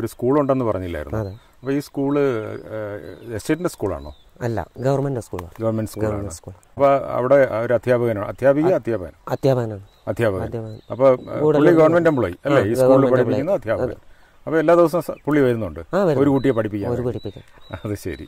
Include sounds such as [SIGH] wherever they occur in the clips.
ഒരു സ്കൂളുണ്ടെന്ന് പറഞ്ഞില്ലായിരുന്നു അപ്പോൾ ഈ സ്കൂള് എസ്റ്റേറ്റിന്റെ സ്കൂളാണോ അല്ല ഗവൺമെന്റ് സ്കൂളാണ് ഗവൺമെന്റ് സ്കൂളാണ് സ്കൂൾ അപ്പോൾ അവിടെ ഒരു അധ്യാപകനാണ് അധ്യാപിക അധ്യാപകൻ അധ്യാപകനാണ് അധ്യാപകൻ അപ്പോൾ പുള്ളി ഗവൺമെന്റ് എംപ്ലോയി അല്ലേ ഈ സ്കൂളിൽ പഠിപ്പിക്കുന്ന അധ്യാപകൻ അപ്പോൾ എല്ലാ ദിവസവും പുള്ളി വരുന്നുണ്ട് ഒരു കുട്ടിയെ പഠിപ്പിക്കാൻ ഒരു പഠിപ്പിക്കാൻ അത് ശരി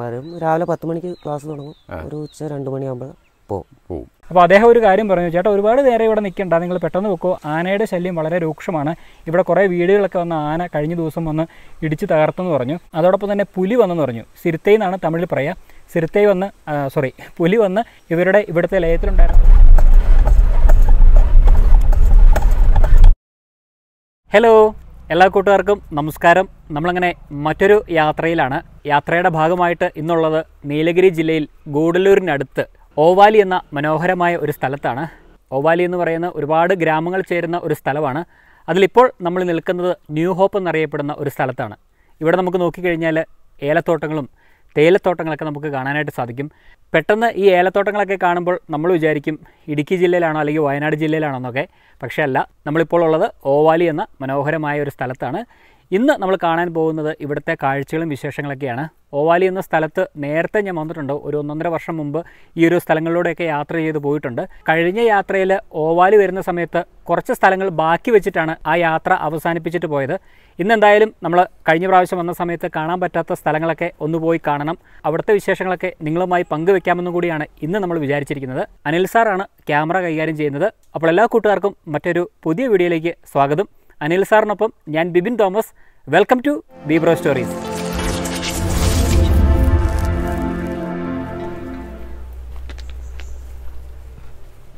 വരും രാവിലെ പത്ത് മണിക്ക് ക്ലാസ് തുടങ്ങും ഒരു ഉച്ച രണ്ടു മണിയാകുമ്പോൾ പോകും പോകും അപ്പോൾ അദ്ദേഹം ഒരു കാര്യം പറഞ്ഞു ചേട്ടാ ഒരുപാട് നേരെ ഇവിടെ നിൽക്കണ്ട നിങ്ങൾ പെട്ടെന്ന് വെക്കോ ആനയുടെ ശല്യം വളരെ രൂക്ഷമാണ് ഇവിടെ കുറേ വീടുകളൊക്കെ വന്ന ആന കഴിഞ്ഞ ദിവസം വന്ന് ഇടിച്ച് തകർത്തെന്ന് പറഞ്ഞു അതോടൊപ്പം തന്നെ പുലി വന്നെന്ന് പറഞ്ഞു സിരുത്തൈ എന്നാണ് തമിഴിൽ പറയുക സിരുത്തൈ വന്ന് സോറി പുലി വന്ന് ഇവരുടെ ഇവിടുത്തെ ലയത്തിലുണ്ടായിരുന്നു ഹലോ എല്ലാ കൂട്ടുകാർക്കും നമസ്കാരം നമ്മളങ്ങനെ മറ്റൊരു യാത്രയിലാണ് യാത്രയുടെ ഭാഗമായിട്ട് ഇന്നുള്ളത് നീലഗിരി ജില്ലയിൽ ഗൂഡല്ലൂരിനടുത്ത് ഓവാലി എന്ന മനോഹരമായ ഒരു സ്ഥലത്താണ് ഓവാലി എന്ന് പറയുന്ന ഒരുപാട് ഗ്രാമങ്ങൾ ചേരുന്ന ഒരു സ്ഥലമാണ് അതിലിപ്പോൾ നമ്മൾ നിൽക്കുന്നത് ന്യൂ ഹോപ്പ് എന്നറിയപ്പെടുന്ന ഒരു സ്ഥലത്താണ് ഇവിടെ നമുക്ക് നോക്കിക്കഴിഞ്ഞാൽ ഏലത്തോട്ടങ്ങളും തേയിലത്തോട്ടങ്ങളൊക്കെ നമുക്ക് കാണാനായിട്ട് സാധിക്കും പെട്ടെന്ന് ഈ ഏലത്തോട്ടങ്ങളൊക്കെ കാണുമ്പോൾ നമ്മൾ വിചാരിക്കും ഇടുക്കി ജില്ലയിലാണോ അല്ലെങ്കിൽ വയനാട് ജില്ലയിലാണോ എന്നൊക്കെ പക്ഷേ അല്ല നമ്മളിപ്പോൾ ഉള്ളത് ഓവാലി എന്ന മനോഹരമായ ഒരു സ്ഥലത്താണ് ഇന്ന് നമ്മൾ കാണാൻ പോകുന്നത് ഇവിടുത്തെ കാഴ്ചകളും വിശേഷങ്ങളൊക്കെയാണ് ഓവാലി എന്ന സ്ഥലത്ത് നേരത്തെ ഞാൻ വന്നിട്ടുണ്ട് ഒരു ഒന്നൊന്നര വർഷം മുമ്പ് ഈ ഒരു സ്ഥലങ്ങളിലൂടെയൊക്കെ യാത്ര ചെയ്ത് പോയിട്ടുണ്ട് കഴിഞ്ഞ യാത്രയിൽ ഓവാലി വരുന്ന സമയത്ത് കുറച്ച് സ്ഥലങ്ങൾ ബാക്കി വെച്ചിട്ടാണ് ആ യാത്ര അവസാനിപ്പിച്ചിട്ട് പോയത് ഇന്നെന്തായാലും നമ്മൾ കഴിഞ്ഞ പ്രാവശ്യം വന്ന സമയത്ത് കാണാൻ പറ്റാത്ത സ്ഥലങ്ങളൊക്കെ ഒന്ന് പോയി കാണണം അവിടുത്തെ വിശേഷങ്ങളൊക്കെ നിങ്ങളുമായി പങ്കുവെക്കാമെന്നും കൂടിയാണ് ഇന്ന് നമ്മൾ വിചാരിച്ചിരിക്കുന്നത് അനിൽ സാറാണ് ക്യാമറ കൈകാര്യം ചെയ്യുന്നത് അപ്പോൾ എല്ലാ കൂട്ടുകാർക്കും മറ്റൊരു പുതിയ വീഡിയോയിലേക്ക് സ്വാഗതം അനിൽ സാറിനൊപ്പം ഞാൻ Bibin Thomas welcome to Bibro stories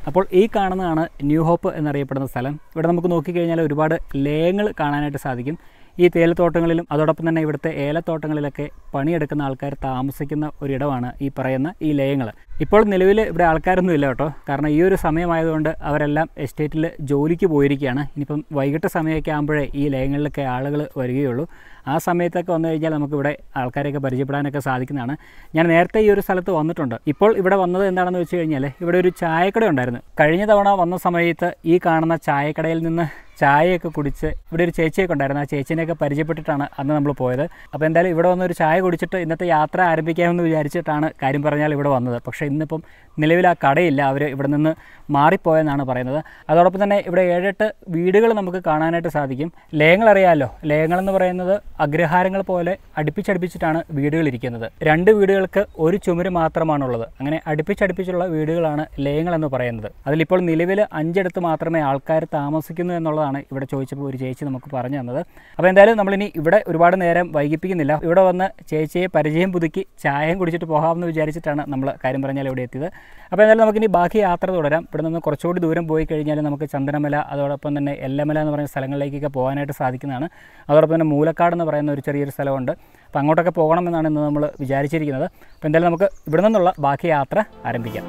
അപ്പോൾ ഈ കാണുന്നതാണ് ന്യൂ ഹോപ്പ് എന്നറിയപ്പെടുന്ന സ്ഥലം ഇവിടെ നമുക്ക് നോക്കിക്കഴിഞ്ഞാൽ ഒരുപാട് ലയങ്ങൾ കാണാനായിട്ട് സാധിക്കും ഈ തേയിലത്തോട്ടങ്ങളിലും അതോടൊപ്പം തന്നെ ഇവിടുത്തെ ഏലത്തോട്ടങ്ങളിലൊക്കെ പണിയെടുക്കുന്ന ആൾക്കാർ താമസിക്കുന്ന ഒരിടമാണ് ഈ പറയുന്ന ഈ ലയങ്ങൾ ഇപ്പോൾ നിലവിൽ ഇവിടെ ആൾക്കാരൊന്നും ഇല്ല കേട്ടോ കാരണം ഈ ഒരു സമയമായതുകൊണ്ട് അവരെല്ലാം എസ്റ്റേറ്റിൽ ജോലിക്ക് പോയിരിക്കുകയാണ് ഇനിയിപ്പം വൈകിട്ട് സമയമൊക്കെ ആകുമ്പോഴേ ഈ ലയങ്ങളിലൊക്കെ ആളുകൾ വരികയുള്ളൂ ആ സമയത്തൊക്കെ വന്നു കഴിഞ്ഞാൽ നമുക്കിവിടെ ആൾക്കാരെയൊക്കെ പരിചയപ്പെടാനൊക്കെ സാധിക്കുന്നതാണ് ഞാൻ നേരത്തെ ഈ ഒരു സ്ഥലത്ത് വന്നിട്ടുണ്ട് ഇപ്പോൾ ഇവിടെ വന്നത് എന്താണെന്ന് വെച്ച് കഴിഞ്ഞാൽ ഇവിടെ ഒരു ചായക്കട ഉണ്ടായിരുന്നു കഴിഞ്ഞ തവണ വന്ന സമയത്ത് ഈ കാണുന്ന ചായക്കടയിൽ നിന്ന് ചായയൊക്കെ കുടിച്ച് ഇവിടെ ഒരു ചേച്ചിയൊക്കെ ഉണ്ടായിരുന്നു ആ ചേച്ചീനെയൊക്കെ പരിചയപ്പെട്ടിട്ടാണ് അന്ന് നമ്മൾ പോയത് അപ്പോൾ എന്തായാലും ഇവിടെ വന്നൊരു ചായ കുടിച്ചിട്ട് ഇന്നത്തെ യാത്ര ആരംഭിക്കാമെന്ന് വിചാരിച്ചിട്ടാണ് കാര്യം പറഞ്ഞാൽ ഇവിടെ വന്നത് പക്ഷേ പക്ഷേ ഇന്നിപ്പം നിലവിൽ ആ കടയില്ല അവർ ഇവിടെ നിന്ന് മാറിപ്പോയെന്നാണ് പറയുന്നത് അതോടൊപ്പം തന്നെ ഇവിടെ ഏഴെട്ട് വീടുകൾ നമുക്ക് കാണാനായിട്ട് സാധിക്കും ലയങ്ങൾ അറിയാമല്ലോ ലയങ്ങൾ എന്ന് പറയുന്നത് അഗ്രഹാരങ്ങൾ പോലെ അടുപ്പിച്ചടുപ്പിച്ചിട്ടാണ് വീടുകൾ ഇരിക്കുന്നത് രണ്ട് വീടുകൾക്ക് ഒരു ചുമര് മാത്രമാണുള്ളത് അങ്ങനെ അടുപ്പിച്ചടുപ്പിച്ചുള്ള വീടുകളാണ് ലയങ്ങൾ എന്ന് പറയുന്നത് അതിലിപ്പോൾ നിലവിൽ അഞ്ചെടുത്ത് മാത്രമേ ആൾക്കാർ താമസിക്കുന്നു എന്നുള്ളതാണ് ഇവിടെ ചോദിച്ചപ്പോൾ ഒരു ചേച്ചി നമുക്ക് പറഞ്ഞു തന്നത് അപ്പോൾ എന്തായാലും നമ്മളിനി ഇവിടെ ഒരുപാട് നേരം വൈകിപ്പിക്കുന്നില്ല ഇവിടെ വന്ന് ചേച്ചിയെ പരിചയം പുതുക്കി ചായയും കുടിച്ചിട്ട് പോകാമെന്ന് വിചാരിച്ചിട്ടാണ് നമ്മൾ കാര്യം പറഞ്ഞത് പറഞ്ഞാൽ ഇവിടെ എത്തിയത് അപ്പോൾ എന്തായാലും നമുക്കിനി ബാക്കി യാത്ര തുടരാം ഇവിടെ നിന്ന് കുറച്ചുകൂടി ദൂരം പോയി കഴിഞ്ഞാൽ നമുക്ക് ചന്ദനമല അതോടൊപ്പം തന്നെ എല്ലമല എന്ന് പറയുന്ന സ്ഥലങ്ങളിലേക്കൊക്കെ പോകാനായിട്ട് സാധിക്കുന്നതാണ് അതോടൊപ്പം തന്നെ മൂലക്കാട് എന്ന് പറയുന്ന ഒരു ചെറിയൊരു സ്ഥലമുണ്ട് അപ്പോൾ അങ്ങോട്ടൊക്കെ പോകണമെന്നാണ് ഇന്ന് നമ്മൾ വിചാരിച്ചിരിക്കുന്നത് അപ്പോൾ എന്തായാലും നമുക്ക് ഇവിടെ നിന്നുള്ള ബാക്കി യാത്ര ആരംഭിക്കാം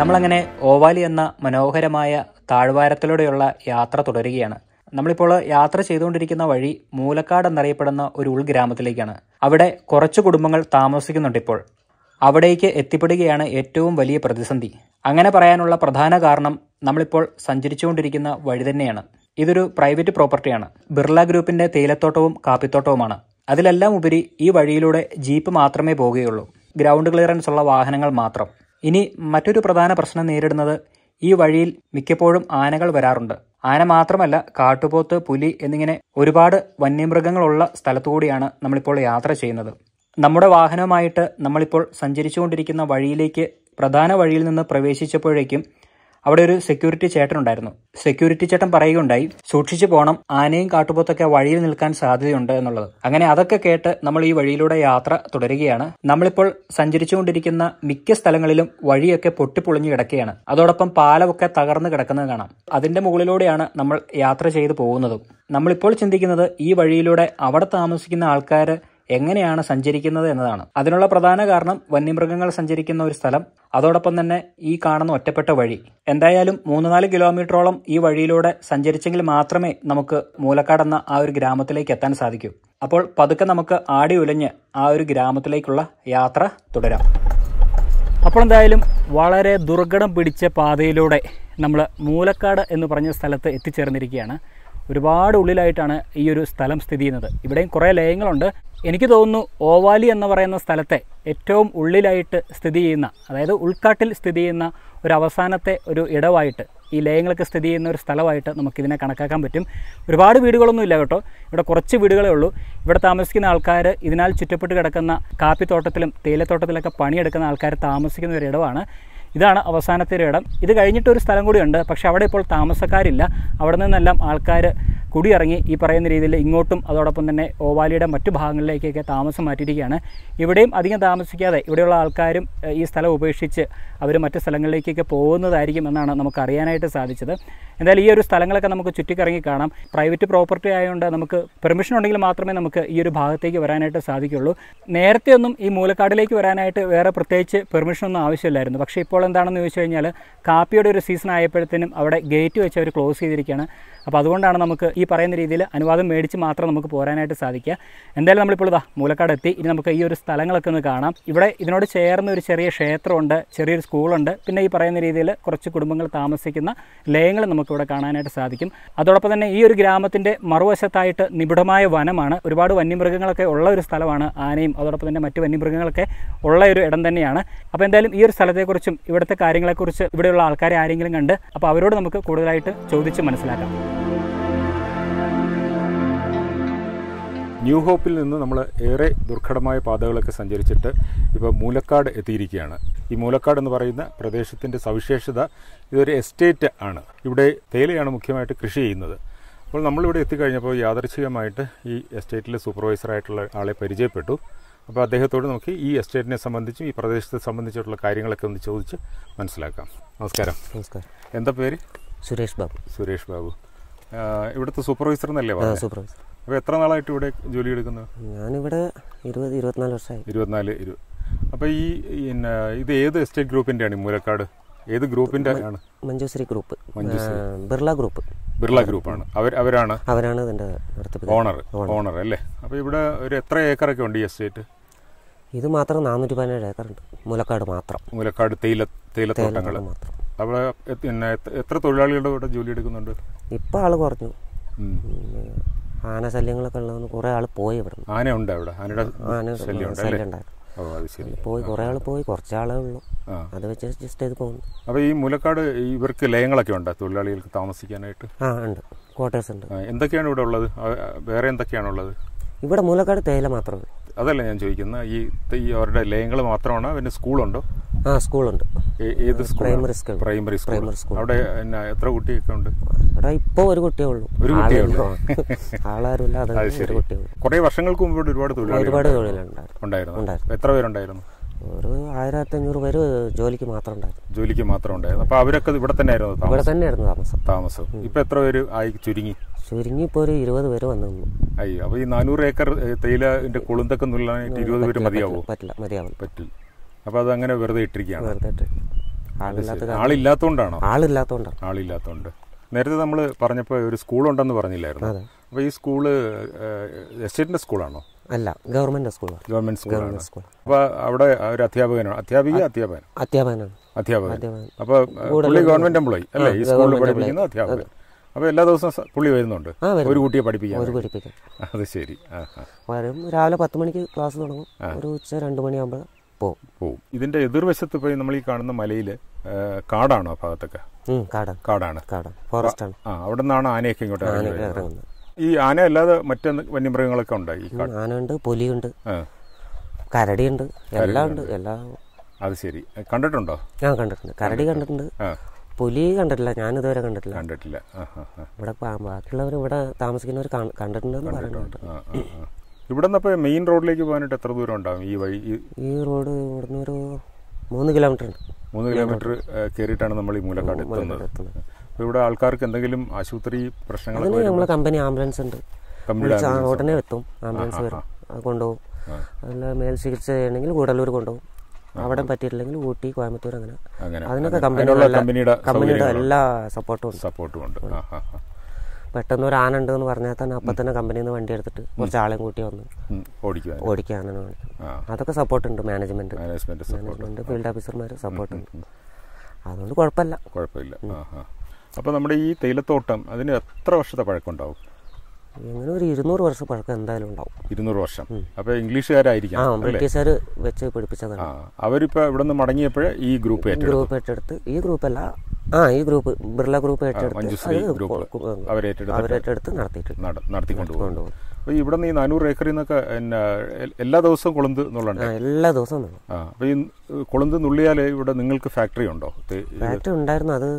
നമ്മളങ്ങനെ ഓവാലി എന്ന മനോഹരമായ താഴ്വാരത്തിലൂടെയുള്ള യാത്ര തുടരുകയാണ് നമ്മളിപ്പോൾ യാത്ര ചെയ്തുകൊണ്ടിരിക്കുന്ന വഴി മൂലക്കാട് എന്നറിയപ്പെടുന്ന ഒരു ഉൾഗ്രാമത്തിലേക്കാണ് അവിടെ കുറച്ച് കുടുംബങ്ങൾ താമസിക്കുന്നുണ്ട് ഇപ്പോൾ അവിടേക്ക് എത്തിപ്പെടുകയാണ് ഏറ്റവും വലിയ പ്രതിസന്ധി അങ്ങനെ പറയാനുള്ള പ്രധാന കാരണം നമ്മളിപ്പോൾ സഞ്ചരിച്ചുകൊണ്ടിരിക്കുന്ന വഴി തന്നെയാണ് ഇതൊരു പ്രൈവറ്റ് പ്രോപ്പർട്ടിയാണ് ബിർള ഗ്രൂപ്പിന്റെ തേയിലത്തോട്ടവും കാപ്പിത്തോട്ടവുമാണ് അതിലെല്ലാം ഉപരി ഈ വഴിയിലൂടെ ജീപ്പ് മാത്രമേ പോകുകയുള്ളൂ ഗ്രൗണ്ട് ക്ലിയറൻസ് ഉള്ള വാഹനങ്ങൾ മാത്രം ഇനി മറ്റൊരു പ്രധാന പ്രശ്നം നേരിടുന്നത് ഈ വഴിയിൽ മിക്കപ്പോഴും ആനകൾ വരാറുണ്ട് ആന മാത്രമല്ല കാട്ടുപോത്ത് പുലി എന്നിങ്ങനെ ഒരുപാട് വന്യമൃഗങ്ങളുള്ള സ്ഥലത്തുകൂടിയാണ് നമ്മളിപ്പോൾ യാത്ര ചെയ്യുന്നത് നമ്മുടെ വാഹനമായിട്ട് നമ്മളിപ്പോൾ സഞ്ചരിച്ചുകൊണ്ടിരിക്കുന്ന വഴിയിലേക്ക് പ്രധാന വഴിയിൽ നിന്ന് പ്രവേശിച്ചപ്പോഴേക്കും അവിടെ ഒരു സെക്യൂരിറ്റി ചേട്ടൻ ഉണ്ടായിരുന്നു സെക്യൂരിറ്റി ചേട്ടൻ പറയുകയുണ്ടായി സൂക്ഷിച്ചു പോകണം ആനയും കാട്ടുപോത്തൊക്കെ വഴിയിൽ നിൽക്കാൻ സാധ്യതയുണ്ട് എന്നുള്ളത് അങ്ങനെ അതൊക്കെ കേട്ട് നമ്മൾ ഈ വഴിയിലൂടെ യാത്ര തുടരുകയാണ് നമ്മളിപ്പോൾ സഞ്ചരിച്ചുകൊണ്ടിരിക്കുന്ന മിക്ക സ്ഥലങ്ങളിലും വഴിയൊക്കെ പൊട്ടിപ്പൊളിഞ്ഞു കിടക്കുകയാണ് അതോടൊപ്പം പാലമൊക്കെ തകർന്ന് കിടക്കുന്നത് കാണാം അതിന്റെ മുകളിലൂടെയാണ് നമ്മൾ യാത്ര ചെയ്തു പോകുന്നതും നമ്മളിപ്പോൾ ചിന്തിക്കുന്നത് ഈ വഴിയിലൂടെ അവിടെ താമസിക്കുന്ന ആൾക്കാര് എങ്ങനെയാണ് സഞ്ചരിക്കുന്നത് എന്നതാണ് അതിനുള്ള പ്രധാന കാരണം വന്യമൃഗങ്ങൾ സഞ്ചരിക്കുന്ന ഒരു സ്ഥലം അതോടൊപ്പം തന്നെ ഈ കാണുന്ന ഒറ്റപ്പെട്ട വഴി എന്തായാലും മൂന്ന് നാല് കിലോമീറ്ററോളം ഈ വഴിയിലൂടെ സഞ്ചരിച്ചെങ്കിൽ മാത്രമേ നമുക്ക് മൂലക്കാട് എന്ന ആ ഒരു ഗ്രാമത്തിലേക്ക് എത്താൻ സാധിക്കൂ അപ്പോൾ പതുക്കെ നമുക്ക് ആടി ഉലഞ്ഞ് ആ ഒരു ഗ്രാമത്തിലേക്കുള്ള യാത്ര തുടരാം അപ്പോൾ എന്തായാലും വളരെ ദുർഘടം പിടിച്ച പാതയിലൂടെ നമ്മൾ മൂലക്കാട് എന്ന് പറഞ്ഞ സ്ഥലത്ത് എത്തിച്ചേർന്നിരിക്കുകയാണ് ഒരുപാട് ഉള്ളിലായിട്ടാണ് ഈ ഒരു സ്ഥലം സ്ഥിതി ചെയ്യുന്നത് ഇവിടെയും കുറേ ലയങ്ങളുണ്ട് എനിക്ക് തോന്നുന്നു ഓവാലി എന്ന് പറയുന്ന സ്ഥലത്തെ ഏറ്റവും ഉള്ളിലായിട്ട് സ്ഥിതി ചെയ്യുന്ന അതായത് ഉൾക്കാട്ടിൽ സ്ഥിതി ചെയ്യുന്ന ഒരു അവസാനത്തെ ഒരു ഇടവായിട്ട് ഈ ലയങ്ങൾക്ക് സ്ഥിതി ചെയ്യുന്ന ഒരു സ്ഥലമായിട്ട് നമുക്കിതിനെ കണക്കാക്കാൻ പറ്റും ഒരുപാട് വീടുകളൊന്നും ഇല്ല കേട്ടോ ഇവിടെ കുറച്ച് വീടുകളേ ഉള്ളൂ ഇവിടെ താമസിക്കുന്ന ആൾക്കാർ ഇതിനാൽ ചുറ്റപ്പെട്ട് കിടക്കുന്ന കാപ്പിത്തോട്ടത്തിലും തേയിലത്തോട്ടത്തിലൊക്കെ പണിയെടുക്കുന്ന ആൾക്കാർ താമസിക്കുന്ന ഒരു ഇടമാണ് ഇതാണ് അവസാനത്തെ ഇടം ഇത് കഴിഞ്ഞിട്ടൊരു സ്ഥലം കൂടിയുണ്ട് പക്ഷേ അവിടെ ഇപ്പോൾ താമസക്കാരില്ല അവിടെ നിന്നെല്ലാം ആൾക്കാർ കുടിയിറങ്ങി ഈ പറയുന്ന രീതിയിൽ ഇങ്ങോട്ടും അതോടൊപ്പം തന്നെ ഓവാലിയുടെ മറ്റു ഭാഗങ്ങളിലേക്കൊക്കെ താമസം മാറ്റിയിരിക്കുകയാണ് ഇവിടെയും അധികം താമസിക്കാതെ ഇവിടെയുള്ള ആൾക്കാരും ഈ സ്ഥലം ഉപേക്ഷിച്ച് അവർ മറ്റ് സ്ഥലങ്ങളിലേക്കൊക്കെ പോകുന്നതായിരിക്കും എന്നാണ് നമുക്ക് അറിയാനായിട്ട് സാധിച്ചത് എന്തായാലും ഈ ഒരു സ്ഥലങ്ങളൊക്കെ നമുക്ക് ചുറ്റിക്കിറങ്ങി കാണാം പ്രൈവറ്റ് പ്രോപ്പർട്ടി ആയതുകൊണ്ട് നമുക്ക് പെർമിഷൻ ഉണ്ടെങ്കിൽ മാത്രമേ നമുക്ക് ഈ ഒരു ഭാഗത്തേക്ക് വരാനായിട്ട് സാധിക്കുള്ളൂ നേരത്തെ ഒന്നും ഈ മൂലക്കാടിലേക്ക് വരാനായിട്ട് വേറെ പ്രത്യേകിച്ച് പെർമിഷനൊന്നും ആവശ്യമില്ലായിരുന്നു പക്ഷേ ഇപ്പോൾ എന്താണെന്ന് ചോദിച്ചു കഴിഞ്ഞാൽ കാപ്പിയുടെ ഒരു സീസൺ ആയപ്പോഴത്തേനും അവിടെ ഗേറ്റ് വെച്ച് അവർ ക്ലോസ് ചെയ്തിരിക്കുകയാണ് അപ്പോൾ അതുകൊണ്ടാണ് നമുക്ക് ഈ പറയുന്ന രീതിയിൽ അനുവാദം മേടിച്ച് മാത്രം നമുക്ക് പോരാനായിട്ട് സാധിക്കുക എന്തായാലും നമ്മളിപ്പോൾ ഇതാ മൂലക്കാട് എത്തി ഇനി നമുക്ക് ഈ ഒരു സ്ഥലങ്ങളൊക്കെ ഒന്ന് കാണാം ഇവിടെ ഇതിനോട് ചേർന്ന് ഒരു ചെറിയ ക്ഷേത്രമുണ്ട് ചെറിയൊരു സ്കൂളുണ്ട് പിന്നെ ഈ പറയുന്ന രീതിയിൽ കുറച്ച് കുടുംബങ്ങൾ താമസിക്കുന്ന ലയങ്ങൾ നമുക്കിവിടെ കാണാനായിട്ട് സാധിക്കും അതോടൊപ്പം തന്നെ ഈ ഒരു ഗ്രാമത്തിൻ്റെ മറുവശത്തായിട്ട് നിബിഡമായ വനമാണ് ഒരുപാട് വന്യമൃഗങ്ങളൊക്കെ ഉള്ള ഒരു സ്ഥലമാണ് ആനയും അതോടൊപ്പം തന്നെ മറ്റ് വന്യമൃഗങ്ങളൊക്കെ ഉള്ള ഒരു ഇടം തന്നെയാണ് അപ്പോൾ എന്തായാലും ഈ ഒരു സ്ഥലത്തെക്കുറിച്ചും ഇവിടുത്തെ കാര്യങ്ങളെക്കുറിച്ച് ഇവിടെയുള്ള ആൾക്കാരെ ആരെങ്കിലും കണ്ട് അപ്പോൾ അവരോട് നമുക്ക് കൂടുതലായിട്ട് ചോദിച്ച് മനസ്സിലാക്കാം ന്യൂ ഹോപ്പിൽ നിന്ന് നമ്മൾ ഏറെ ദുർഘടമായ പാതകളൊക്കെ സഞ്ചരിച്ചിട്ട് ഇപ്പോൾ മൂലക്കാട് എത്തിയിരിക്കുകയാണ് ഈ മൂലക്കാട് എന്ന് പറയുന്ന പ്രദേശത്തിൻ്റെ സവിശേഷത ഇതൊരു എസ്റ്റേറ്റ് ആണ് ഇവിടെ തേയിലയാണ് മുഖ്യമായിട്ട് കൃഷി ചെയ്യുന്നത് അപ്പോൾ നമ്മളിവിടെ എത്തിക്കഴിഞ്ഞപ്പോൾ യാദർച്ഛികമായിട്ട് ഈ എസ്റ്റേറ്റിലെ സൂപ്പർവൈസറായിട്ടുള്ള ആളെ പരിചയപ്പെട്ടു അപ്പോൾ അദ്ദേഹത്തോട് നമുക്ക് ഈ എസ്റ്റേറ്റിനെ സംബന്ധിച്ചും ഈ പ്രദേശത്തെ സംബന്ധിച്ചിട്ടുള്ള കാര്യങ്ങളൊക്കെ ഒന്ന് ചോദിച്ച് മനസ്സിലാക്കാം നമസ്കാരം നമസ്കാരം എന്താ പേര് സുരേഷ് ബാബു സുരേഷ് ബാബു ഇവിടുത്തെ സൂപ്പർവൈസർ എന്നല്ലേ സൂപ്പർവൈസർ എത്ര നാളായിട്ട് ഇവിടെ ജോലി എടുക്കുന്നത് ഞാനിവിടെ ഇരുപത് ഇരുപത്തിനാല് വർഷമായി ഇരുപത്തിനാല് ഇരുപത് അപ്പോൾ ഈ പിന്നെ ഇത് ഏത് എസ്റ്റേറ്റ് ഗ്രൂപ്പിൻ്റെ ആണ് മൂലക്കാട് ഏത് ഗ്രൂപ്പിൻ്റെ ആണ് മഞ്ജുശ്രീ ഗ്രൂപ്പ് ബിർള ഗ്രൂപ്പ് ബിർള ഗ്രൂപ്പാണ് അവർ അവരാണ് അവരാണ് ഇതിൻ്റെ ഓണർ ഓണർ അല്ലേ അപ്പോൾ ഇവിടെ ഒരു എത്ര ഏക്കറൊക്കെ ഉണ്ട് ഈ എസ്റ്റേറ്റ് ഇത് മാത്രം നാനൂറ്റി പതിനേഴ് ഉണ്ട് മൂലക്കാട് മാത്രം മൂലക്കാട് തേയില തേയിലത്തോട്ടങ്ങൾ മാത്രം അവിടെ പിന്നെ എത്ര തൊഴിലാളികളുടെ ഇവിടെ ജോലി എടുക്കുന്നുണ്ട് ഇപ്പം ആൾ കുറഞ്ഞു ആന ശല്യങ്ങളൊക്കെ ഉള്ളതെന്ന് കുറേ ആൾ പോയി ഇവിടെ ആന ഉണ്ട് അവിടെ ആനയുടെ ആന ശല്യം പോയി കുറേ ആൾ പോയി കുറച്ച് ആളേ ഉള്ളൂ അത് വെച്ച് ജസ്റ്റ് ഇത് പോകുന്നു അപ്പോൾ ഈ മുലക്കാട് ഇവർക്ക് ലയങ്ങളൊക്കെ ഉണ്ട് തൊഴിലാളികൾക്ക് താമസിക്കാനായിട്ട് ആ ഉണ്ട് ക്വാർട്ടേഴ്സ് ഉണ്ട് എന്തൊക്കെയാണ് ഇവിടെ ഉള്ളത് വേറെ എന്തൊക്കെയാണ് ഉള്ളത് ഇവിടെ മുലക്കാട് തേയില മാത്രമേ അതല്ല ഞാൻ ചോദിക്കുന്നത് ഈ അവരുടെ ലയങ്ങൾ മാത്രമാണ് പിന്നെ സ്കൂളുണ്ടോ ആ സ്കൂളുണ്ട് ഏത് primary school primary primary school അവിടെ എത്ര കുട്ടിയൊക്കെ ഉണ്ട് അവിടെ ഇപ്പോൾ ഒരു കുട്ടിയേ ഉള്ളൂ ഒരു കുട്ടിയേ ഉള്ളൂ [LAUGHS] ആളാരുമില്ല ഒരു കുട്ടിയേ ഉള്ളൂ കുറേ വർഷങ്ങൾക്ക് മുമ്പ് ഒരുപാട് തൊഴിലാളി ഒരുപാട് ഉണ്ടായിരുന്നു എത്ര പേരുണ്ടായിരുന്നു ഒരു ആയിരത്തി അഞ്ഞൂറ് പേര് ജോലിക്ക് മാത്രം ഉണ്ടായിരുന്നു ജോലിക്ക് മാത്രം ഉണ്ടായിരുന്നു അപ്പൊ അവരൊക്കെ ഇവിടെ തന്നെ ആയിരുന്നു ഇവിടെ തന്നെ ആയിരുന്നു താമസം താമസം ഇപ്പൊ എത്ര പേര് ആയി ചുരുങ്ങി ചുരുങ്ങി ഇപ്പോ ഒരു ഇരുപത് പേര് വന്നു അയ്യോ അപ്പൊ ഈ നാനൂറ് ഏക്കർ തേയില കുളുന്തൊക്കെ നുള്ളാനായിട്ട് ഇരുപത് പേര് മതിയാവും പറ്റില്ല മതിയാവും പറ്റില്ല അപ്പോൾ അതങ്ങനെ വെറുതെ ഇട്ടിരിക്കുകയാണ് വെറുതെ ആളില്ലാത്തതുകൊണ്ടാണോ ആളില്ലാത്തതുകൊണ്ടാണ് ആളില്ലാത്തതുകൊണ്ട് നേരത്തെ നമ്മൾ പറഞ്ഞപ്പോൾ ഒരു സ്കൂളുണ്ടെന്ന് പറഞ്ഞില്ലായിരുന്നു അപ്പോൾ ഈ സ്കൂള് എസ്റ്റേറ്റിൻ്റെ സ്കൂളാണോ അല്ല ഗവൺമെന്റ് സ്കൂളാണ് ഗവൺമെന്റ് സ്കൂളാണ് സ്കൂൾ അപ്പോൾ അവിടെ ഒരു അധ്യാപകനാണ് അധ്യാപിക അധ്യാപകൻ അധ്യാപകനാണ് അധ്യാപകൻ അപ്പോൾ പുള്ളി ഗവൺമെന്റ് എംപ്ലോയി അല്ലേ ഈ സ്കൂളിൽ പഠിപ്പിക്കുന്ന അധ്യാപകൻ അപ്പോൾ എല്ലാ ദിവസവും പുള്ളി വരുന്നുണ്ട് ഒരു കുട്ടിയെ പഠിപ്പിക്കാം ഒരു പഠിപ്പിക്കാം അത് ശരി വരും രാവിലെ പത്ത് മണിക്ക് ക്ലാസ് തുടങ്ങും ഒരു ഉച്ച രണ്ട് മണിയാകുമ്പോൾ പോകും ഇതിന്റെ എതിർവശത്ത് പോയി നമ്മൾ ഈ കാണുന്ന മലയില് കാടാണോ ആ ഭാഗത്തൊക്കെ കാടാണ് കാടാണ് ഫോറസ്റ്റ് ആണ് ആ അവിടെ നിന്നാണ് ആനയൊക്കെ ഇങ്ങോട്ട് ഈ ആന അല്ലാതെ മറ്റ് വന്യമൃഗങ്ങളൊക്കെ ഉണ്ട് ഈ ആന ഉണ്ട് പുലിയുണ്ട് കരടിയുണ്ട് എല്ലാം ഉണ്ട് എല്ലാം അത് ശരി കണ്ടിട്ടുണ്ടോ ഞാൻ കണ്ടിട്ടുണ്ട് കരടി കണ്ടിട്ടുണ്ട് പുലി കണ്ടിട്ടില്ല ഞാൻ ഇതുവരെ കണ്ടിട്ടില്ല കണ്ടിട്ടില്ല ഇവിടെ ബാക്കിയുള്ളവർ ഇവിടെ താമസിക്കുന്നവർ കണ്ടിട്ടുണ്ടെന്ന് പറയുന്നുണ്ട് ഇവിടെ നിന്നപ്പോൾ മെയിൻ റോഡിലേക്ക് പോകാനായിട്ട് എത്ര ദൂരം ഉണ്ടാകും ഈ വഴി ഈ റോഡ് ഇവിടുന്ന് ഒരു മൂന്ന് കിലോമീറ്റർ ഉണ്ട് മൂന്ന് കിലോമീറ്റർ കയറിയിട്ടാണ് നമ്മൾ ഈ മൂലക്കാട് എത്തുന്നത് അപ്പോൾ ഇവിടെ ആൾക്കാർക്ക് എന്തെങ്കിലും ആശുപത്രി പ്രശ്നങ്ങൾ നമ്മളെ കമ്പനി ആംബുലൻസ് ഉണ്ട് ഉടനെ എത്തും ആംബുലൻസ് വരും കൊണ്ടുപോകും അല്ല മേൽ ചികിത്സ ചെയ്യണമെങ്കിൽ കൂടല്ലൂർ കൊണ്ടുപോകും അവിടെ പറ്റിയിട്ടില്ലെങ്കിൽ ഊട്ടി കോയമ്പത്തൂർ അങ്ങനെ അതിനൊക്കെ കമ്പനിയുടെ കമ്പനിയുടെ എല്ലാ സപ്പോർട്ടും സപ്പോർട്ടും ഉണ്ട് പെട്ടെന്ന് ഒരു ആന ഉണ്ടെന്ന് എന്ന് പറഞ്ഞാൽ തന്നെ അപ്പം തന്നെ കമ്പനിയിൽ നിന്ന് വണ്ടി എടുത്തിട്ട് കുറച്ച് ആളെ കൂട്ടി വന്ന് ഓടിക്കുക അതൊക്കെ സപ്പോർട്ട് ഉണ്ട് മാനേജ്മെന്റ് മാനേജ്മെന്റ് ഫീൽഡ് ഓഫീസർമാർ സപ്പോർട്ട് ഉണ്ട് അതുകൊണ്ട് കുഴപ്പമില്ല കുഴപ്പമില്ല അപ്പോൾ നമ്മുടെ ഈ തേയിലത്തോട്ടം അതിന് എത്ര വർഷത്തെ ഉണ്ടാവും അങ്ങനെ ഒരു ഇരുന്നൂറ് വർഷം പഴക്കം എന്തായാലും ഉണ്ടാവും ഇരുന്നൂറ് വർഷം അപ്പൊ ഇംഗ്ലീഷുകാരായിരിക്കും ബ്രിട്ടീഷുകാർ വെച്ച് പഠിപ്പിച്ചതാണ് അവരിപ്പോ ഇവിടെ നിന്ന് മടങ്ങിയപ്പോൾ ഈ ഗ്രൂപ്പ് ഗ്രൂപ്പ് ഏറ്റെടുത്ത് ഈ ഗ്രൂപ്പല്ല ആ ഈ ഗ്രൂപ്പ് ബിർള ഗ്രൂപ്പ് ഏറ്റെടുത്ത് അവരേറ്റെടുത്ത് നടത്തിയിട്ടുണ്ട് ഇവിടെ നിന്ന് ഈ നാനൂറ് ഏക്കറിൽ നിന്നൊക്കെ എല്ലാ ദിവസവും കൊളുന്ത് എല്ലാ ദിവസവും അപ്പോൾ ഈ കൊളുന്ത് നുള്ളിയാൽ ഇവിടെ നിങ്ങൾക്ക് ഫാക്ടറി ഉണ്ടോ ഫാക്ടറി ഉണ്ടായിരുന്നു അത്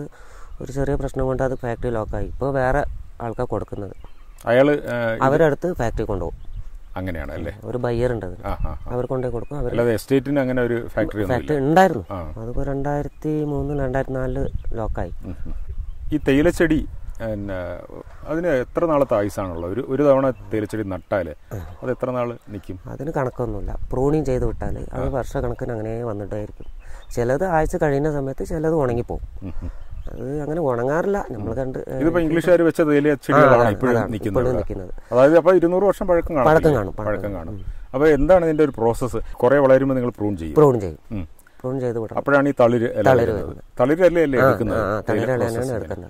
ഒരു ചെറിയ പ്രശ്നം കൊണ്ട് അത് ഫാക്ടറി ലോക്കായി ഇപ്പോൾ വേറെ ആൾക്കാർ കൊടുക്കുന്നത് അയാൾ അവരടുത്ത് ഫാക്ടറി കൊണ്ടുപോകും അങ്ങനെയാണ് അല്ലേ ഒരു ബയ്യർ ഉണ്ട് അവർ കൊണ്ടേ കൊടുക്കും അല്ലാതെ എസ്റ്റേറ്റിന് അങ്ങനെ ഒരു ഫാക്ടറി ഫാക്ടറി ഉണ്ടായിരുന്നു അതിപ്പോൾ രണ്ടായിരത്തി മൂന്ന് രണ്ടായിരത്തി നാലില് ലോക്കായി ഈ തേയിലച്ചെടി പിന്നെ അതിന് എത്ര നാളത്തെ ആയുസാണുള്ളത് ഒരു ഒരു തവണ തേയിലച്ചെടി നട്ടാൽ അത് എത്ര നാൾ നിൽക്കും അതിന് കണക്കൊന്നുമില്ല പ്രൂണിങ് ചെയ്ത് വിട്ടാൽ അത് വർഷക്കണക്കിന് അങ്ങനെ വന്നിട്ടായിരിക്കും ചിലത് ആഴ്ച കഴിയുന്ന സമയത്ത് ചിലത് ഉണങ്ങിപ്പോകും അത് അങ്ങനെ ഉണങ്ങാറില്ല നമ്മൾ കണ്ട് ഇതിപ്പോ ഇംഗ്ലീഷുകാർ വെച്ച നിൽക്കുന്നത് അതായത് അപ്പൊ ഇരുന്നൂറ് വർഷം പഴക്കം കാണും പഴക്കം കാണും പഴക്കം കാണും അപ്പൊ എന്താണ് ഇതിന്റെ ഒരു പ്രോസസ്സ് കുറെ വളരുമ്പോൾ നിങ്ങൾ പ്രൂൺ ചെയ്യും പ്രൂൺ ചെയ്യും പ്രൂൺ ചെയ്ത് അപ്പോഴാണ് ഈ തളിര് തളിര് തളിരല്ലേ എടുക്കുന്നത്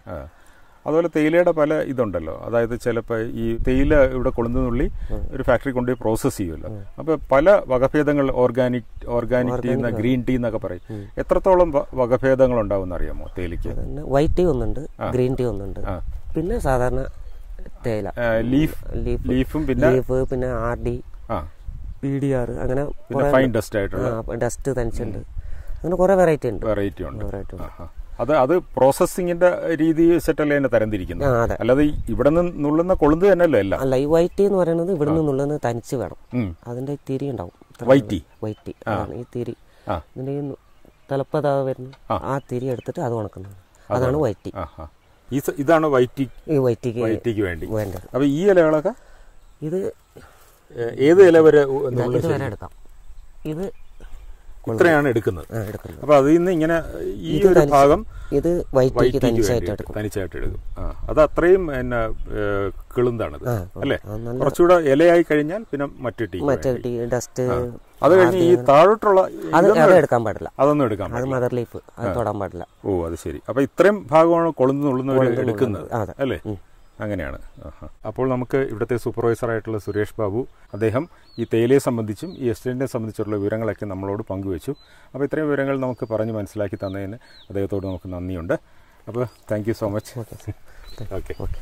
അതുപോലെ തേയിലയുടെ പല ഇതുണ്ടല്ലോ അതായത് ചിലപ്പോൾ ഈ തേയില ഇവിടെ കൊളുന്നുള്ളി ഒരു ഫാക്ടറി കൊണ്ടുപോയി പ്രോസസ്സ് ചെയ്യുമല്ലോ അപ്പോൾ പല വകഭേദങ്ങൾ ഓർഗാനിക് ഓർഗാനിക് ടീ എന്ന ഗ്രീൻ ടീ എന്നൊക്കെ പറയും എത്രത്തോളം വകഭേദങ്ങൾ ഉണ്ടാവും അറിയാമോ തേയിലയ്ക്ക് വൈറ്റ് ടീ ഒന്നുണ്ട് ഗ്രീൻ ടീ ഒന്നുണ്ട് പിന്നെ സാധാരണ തേയില ലീഫ് ലീഫും പിന്നെ ലീഫ് പിന്നെ R D P D R അങ്ങനെ ഫൈൻ ഡസ്റ്റ് ആയിട്ടുള്ള ഡസ്റ്റ് തനിച്ചുണ്ട് അങ്ങനെ കുറെ വെറൈറ്റി ഉണ്ട് വെറൈറ്റി ഉണ്ട് വെറൈറ്റി ഉണ്ട് അത് അത് പ്രോസസ്സിങ്ങിന്റെ രീതി സെറ്റല്ലേ തന്നെ തരംതിരിക്കുന്നു അല്ലാതെ ഇവിടെ നിന്നുള്ള നുള്ളുന്ന കൊളുന്ത് തന്നെയല്ലേ അല്ല അല്ല ഈ വൈറ്റി എന്ന് പറയുന്നത് ഇവിടെ നിന്നുള്ള നുള്ളുന്നത് തനിച്ച് വേണം അതിന്റെ തിരി ഉണ്ടാവും വൈറ്റി വൈറ്റി ഈ തിരി ഇതിന്റെ തലപ്പതാ വരുന്നത് ആ തിരി എടുത്തിട്ട് അത് ഉണക്കുന്നത് അതാണ് വൈറ്റി ഇതാണ് വൈറ്റി വൈറ്റിക്ക് വൈറ്റിക്ക് വേണ്ടി അപ്പൊ ഈ ഇലകളൊക്കെ ഇത് ഏത് ഇല വരെ എടുക്കാം ഇത് ഇത്രയാണ് എടുക്കുന്നത് അപ്പൊ അതിൽ നിന്ന് ഇങ്ങനെ ഈ ഒരു ഭാഗം ഇത് തനിച്ചായിട്ട് എടുക്കും അത് അത്രയും പിന്നെ കിളുന്താണത് അല്ലെ കുറച്ചുകൂടെ ഇലയായി കഴിഞ്ഞാൽ പിന്നെ മറ്റു ടീ ഡസ്റ്റ് അത് കഴിഞ്ഞ് ഈ താഴോട്ടുള്ള എടുക്കാൻ പാടില്ല അതൊന്നും എടുക്കാൻ മദർ ലീഫ് തൊടാൻ പാടില്ല ഓ അത് ശരി അപ്പൊ ഇത്രയും ഭാഗമാണ് കൊളുന്ന് എടുക്കുന്നത് അല്ലേ അങ്ങനെയാണ് അപ്പോൾ നമുക്ക് ഇവിടുത്തെ സൂപ്പർവൈസറായിട്ടുള്ള സുരേഷ് ബാബു അദ്ദേഹം ഈ തേയിലയെ സംബന്ധിച്ചും ഈ എസ്റ്റേറ്റിനെ സംബന്ധിച്ചുള്ള വിവരങ്ങളൊക്കെ നമ്മളോട് പങ്കുവച്ചു അപ്പോൾ ഇത്രയും വിവരങ്ങൾ നമുക്ക് പറഞ്ഞ് മനസ്സിലാക്കി തന്നതിന് അദ്ദേഹത്തോട് നമുക്ക് നന്ദിയുണ്ട് അപ്പോൾ thank so much okay okay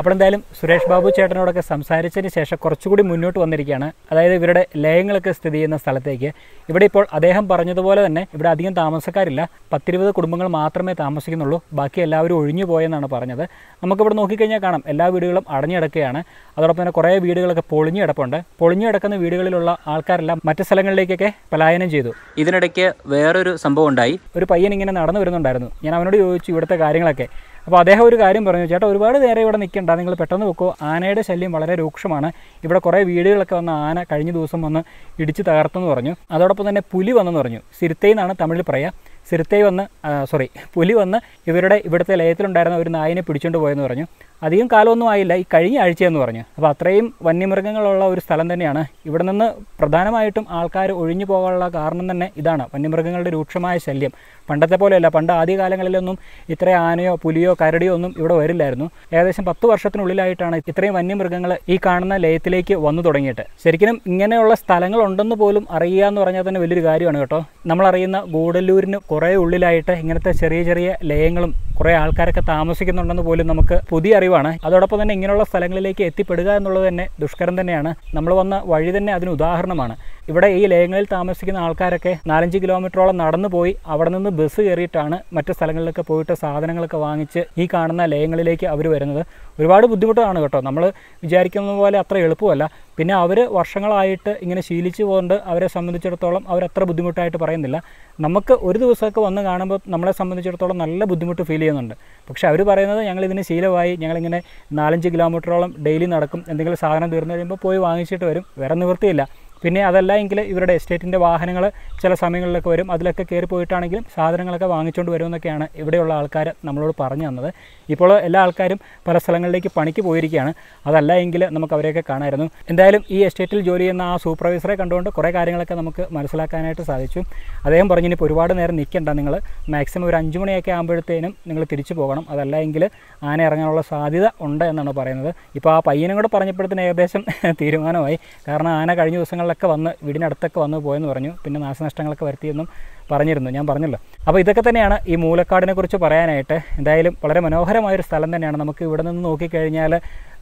അപ്പോൾ എന്തായാലും സുരേഷ് ബാബു ചേട്ടനോടൊക്കെ സംസാരിച്ചതിന് ശേഷം കുറച്ചുകൂടി മുന്നോട്ട് വന്നിരിക്കുകയാണ് അതായത് ഇവരുടെ ലയങ്ങളൊക്കെ സ്ഥിതി ചെയ്യുന്ന സ്ഥലത്തേക്ക് ഇവിടെ ഇപ്പോൾ അദ്ദേഹം പറഞ്ഞതുപോലെ തന്നെ ഇവിടെ അധികം താമസക്കാരില്ല പത്തിരുപത് കുടുംബങ്ങൾ മാത്രമേ താമസിക്കുന്നുള്ളൂ ബാക്കി എല്ലാവരും ഒഴിഞ്ഞു പോയെന്നാണ് പറഞ്ഞത് നമുക്കിവിടെ നോക്കിക്കഴിഞ്ഞാൽ കാണാം എല്ലാ വീടുകളും അടഞ്ഞിടക്കുകയാണ് അതോടൊപ്പം തന്നെ കുറേ വീടുകളൊക്കെ പൊളിഞ്ഞു കിടപ്പുണ്ട് പൊളിഞ്ഞു കിടക്കുന്ന വീടുകളിലുള്ള ആൾക്കാരെല്ലാം മറ്റ് സ്ഥലങ്ങളിലേക്കൊക്കെ പലായനം ചെയ്തു ഇതിനിടയ്ക്ക് വേറൊരു സംഭവം ഉണ്ടായി ഒരു പയ്യൻ ഇങ്ങനെ നടന്നു വരുന്നുണ്ടായിരുന്നു ഞാൻ അവനോട് ചോദിച്ചു ഇവിടുത്തെ കാര്യങ്ങളൊക്കെ അപ്പോൾ അദ്ദേഹം ഒരു കാര്യം പറഞ്ഞു ചേട്ടാ ഒരുപാട് നേരം ഇവിടെ നിൽക്കണ്ട നിങ്ങൾ പെട്ടെന്ന് വെക്കോ ആനയുടെ ശല്യം വളരെ രൂക്ഷമാണ് ഇവിടെ കുറേ വീടുകളൊക്കെ വന്ന ആന കഴിഞ്ഞ ദിവസം വന്ന് ഇടിച്ച് തകർത്തെന്ന് പറഞ്ഞു അതോടൊപ്പം തന്നെ പുലി വന്നെന്ന് പറഞ്ഞു സിരുത്തൈ എന്നാണ് തമിഴിൽ പറയുക സിരുത്തൈ വന്ന് സോറി പുലി വന്ന് ഇവരുടെ ഇവിടുത്തെ ലയത്തിലുണ്ടായിരുന്ന ഒരു നായിനെ പിടിച്ചുകൊണ്ട് പോയെന്ന് പറഞ്ഞു അധികം കാലമൊന്നും ആയില്ല ഈ കഴിഞ്ഞ ആഴ്ചയെന്ന് പറഞ്ഞു അപ്പോൾ അത്രയും വന്യമൃഗങ്ങളുള്ള ഒരു സ്ഥലം തന്നെയാണ് ഇവിടെ നിന്ന് പ്രധാനമായിട്ടും ആൾക്കാർ ഒഴിഞ്ഞു പോകാനുള്ള കാരണം തന്നെ ഇതാണ് വന്യമൃഗങ്ങളുടെ രൂക്ഷമായ ശല്യം പണ്ടത്തെ പോലെയല്ല പണ്ട് ആദ്യ കാലങ്ങളിലൊന്നും ഇത്ര ആനയോ പുലിയോ കരടിയോ ഒന്നും ഇവിടെ വരില്ലായിരുന്നു ഏകദേശം പത്ത് വർഷത്തിനുള്ളിലായിട്ടാണ് ഇത്രയും വന്യമൃഗങ്ങൾ ഈ കാണുന്ന ലയത്തിലേക്ക് വന്നു തുടങ്ങിയിട്ട് ശരിക്കും ഇങ്ങനെയുള്ള സ്ഥലങ്ങളുണ്ടെന്ന് പോലും അറിയുക എന്ന് പറഞ്ഞാൽ തന്നെ വലിയൊരു കാര്യമാണ് കേട്ടോ നമ്മളറിയുന്ന ഗൂഡല്ലൂരിന് കുറേ ഉള്ളിലായിട്ട് ഇങ്ങനത്തെ ചെറിയ ചെറിയ ലയങ്ങളും കുറേ ആൾക്കാരൊക്കെ താമസിക്കുന്നുണ്ടെന്ന് പോലും നമുക്ക് പുതിയ അറിവ് കഴിവാണ് അതോടൊപ്പം തന്നെ ഇങ്ങനെയുള്ള സ്ഥലങ്ങളിലേക്ക് എത്തിപ്പെടുക എന്നുള്ളത് തന്നെ ദുഷ്കരം തന്നെയാണ് നമ്മൾ വന്ന വഴി തന്നെ അതിന് ഉദാഹരണമാണ് ഇവിടെ ഈ ലയങ്ങളിൽ താമസിക്കുന്ന ആൾക്കാരൊക്കെ നാലഞ്ച് കിലോമീറ്ററോളം നടന്നു പോയി അവിടെ നിന്ന് ബസ് കയറിയിട്ടാണ് മറ്റ് സ്ഥലങ്ങളിലൊക്കെ പോയിട്ട് സാധനങ്ങളൊക്കെ വാങ്ങിച്ച് ഈ കാണുന്ന ലയങ്ങളിലേക്ക് അവർ വരുന്നത് ഒരുപാട് ബുദ്ധിമുട്ടാണ് കേട്ടോ നമ്മൾ വിചാരിക്കുന്ന പോലെ അത്ര എളുപ്പമല്ല പിന്നെ അവർ വർഷങ്ങളായിട്ട് ഇങ്ങനെ ശീലിച്ചു പോകുന്നുണ്ട് അവരെ സംബന്ധിച്ചിടത്തോളം അവരത്ര ബുദ്ധിമുട്ടായിട്ട് പറയുന്നില്ല നമുക്ക് ഒരു ദിവസമൊക്കെ വന്ന് കാണുമ്പോൾ നമ്മളെ സംബന്ധിച്ചിടത്തോളം നല്ല ബുദ്ധിമുട്ട് ഫീൽ ചെയ്യുന്നുണ്ട് പക്ഷേ അവർ പറയുന്നത് ഞങ്ങളിതിന് ശീലമായി ഞങ്ങളിങ്ങനെ നാലഞ്ച് കിലോമീറ്ററോളം ഡെയിലി നടക്കും എന്തെങ്കിലും സാധനം തീർന്നു കഴിയുമ്പോൾ പോയി വാങ്ങിച്ചിട്ട് വരും വേറെ നിവൃത്തിയില്ല പിന്നെ അതല്ല എങ്കിൽ ഇവരുടെ എസ്റ്റേറ്റിൻ്റെ വാഹനങ്ങൾ ചില സമയങ്ങളിലൊക്കെ വരും അതിലൊക്കെ കയറി പോയിട്ടാണെങ്കിലും സാധനങ്ങളൊക്കെ വാങ്ങിച്ചുകൊണ്ട് വരുമെന്നൊക്കെയാണ് ഇവിടെയുള്ള ആൾക്കാർ നമ്മളോട് പറഞ്ഞു തന്നത് ഇപ്പോൾ എല്ലാ ആൾക്കാരും പല സ്ഥലങ്ങളിലേക്ക് പണിക്ക് പോയിരിക്കുകയാണ് അതല്ല എങ്കിൽ നമുക്ക് അവരെയൊക്കെ കാണാമായിരുന്നു എന്തായാലും ഈ എസ്റ്റേറ്റിൽ ജോലി ചെയ്യുന്ന ആ സൂപ്പർവൈസറെ കണ്ടുകൊണ്ട് കുറേ കാര്യങ്ങളൊക്കെ നമുക്ക് മനസ്സിലാക്കാനായിട്ട് സാധിച്ചു അദ്ദേഹം പറഞ്ഞു ഇനി ഒരുപാട് നേരം നിൽക്കേണ്ട നിങ്ങൾ മാക്സിമം ഒരു അഞ്ച് മണിയൊക്കെ ആകുമ്പോഴത്തേനും നിങ്ങൾ തിരിച്ചു പോകണം അതല്ല എങ്കിൽ ആന ഇറങ്ങാനുള്ള സാധ്യത ഉണ്ട് എന്നാണ് പറയുന്നത് ഇപ്പോൾ ആ പയ്യനും കൂടെ പറഞ്ഞപ്പോഴത്തേന് ഏകദേശം [LAUGHS] തീരുമാനമായി കാരണം ആന കഴിഞ്ഞ ദിവസങ്ങളിൽ ആളുകളൊക്കെ വന്ന് വീടിനടുത്തൊക്കെ വന്ന് പോയെന്ന് പറഞ്ഞു പിന്നെ നാശനഷ്ടങ്ങളൊക്കെ വരുത്തിയെന്നും പറഞ്ഞിരുന്നു ഞാൻ പറഞ്ഞല്ലോ അപ്പോൾ ഇതൊക്കെ തന്നെയാണ് ഈ മൂലക്കാടിനെ കുറിച്ച് പറയാനായിട്ട് എന്തായാലും വളരെ മനോഹരമായൊരു സ്ഥലം തന്നെയാണ് നമുക്ക് ഇവിടെ നിന്ന് നോക്കിക്കഴിഞ്ഞാൽ